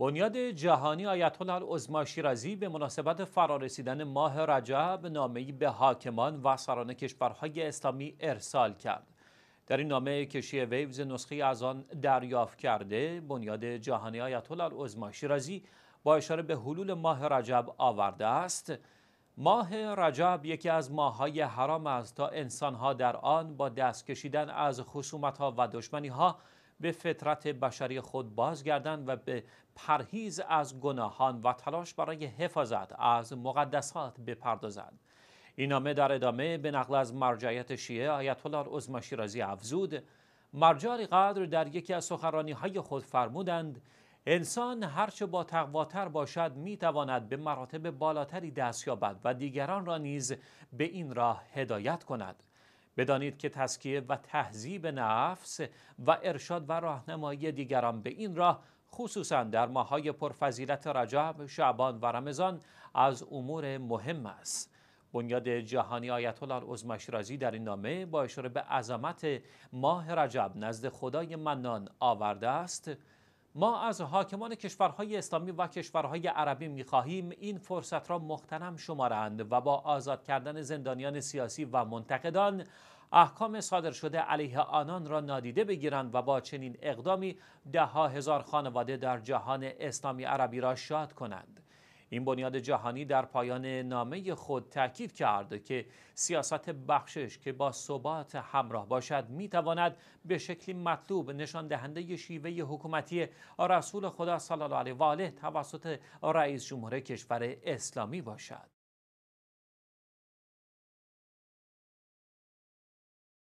بنیاد جهانی آیت الله عظما شیرازی به مناسبت فرارسیدن ماه رجب نامه‌ای به حاکمان و سران کشورهای اسلامی ارسال کرد. در این نامه کشی ویوز نسخی از آن دریافت کرده بنیاد جهانی آیت الله عظما شیرازی با اشاره به حلول ماه رجب آورده است ماه رجب یکی از ماههای حرام است تا انسانها در آن با دست کشیدن از ها و ها به فطرت بشری خود بازگردند و به پرهیز از گناهان و تلاش برای حفاظت از مقدسات بپردازند این نامه در ادامه به نقل از مرجعیت شیعه آیت الله العظما شیرازی افزود مرجع قدر در یکی از سخرانی های خود فرمودند انسان هرچه با تقواتر باشد میتواند به مراتب بالاتری دست یابد و دیگران را نیز به این راه هدایت کند بدانید که تسکیه و تهذیب نفس و ارشاد و راهنمایی دیگران به این راه خصوصا در ماهای پرفضیلت رجب، شعبان و رمضان از امور مهم است. بنیاد جهانی آیت الله عزمشرازی در این نامه با اشاره به عظمت ماه رجب نزد خدای منان آورده است ما از حاکمان کشورهای اسلامی و کشورهای عربی میخواهیم این فرصت را مختنم شمارند و با آزاد کردن زندانیان سیاسی و منتقدان احکام صادر شده علیه آنان را نادیده بگیرند و با چنین اقدامی ده ها هزار خانواده در جهان اسلامی عربی را شاد کنند این بنیاد جهانی در پایان نامه خود تاکید کرد که سیاست بخشش که با ثبات همراه باشد میتواند به شکلی مطلوب نشان دهنده شیوه حکومتی رسول خدا صلی الله علیه و آله توسط رئیس جمهور کشور اسلامی باشد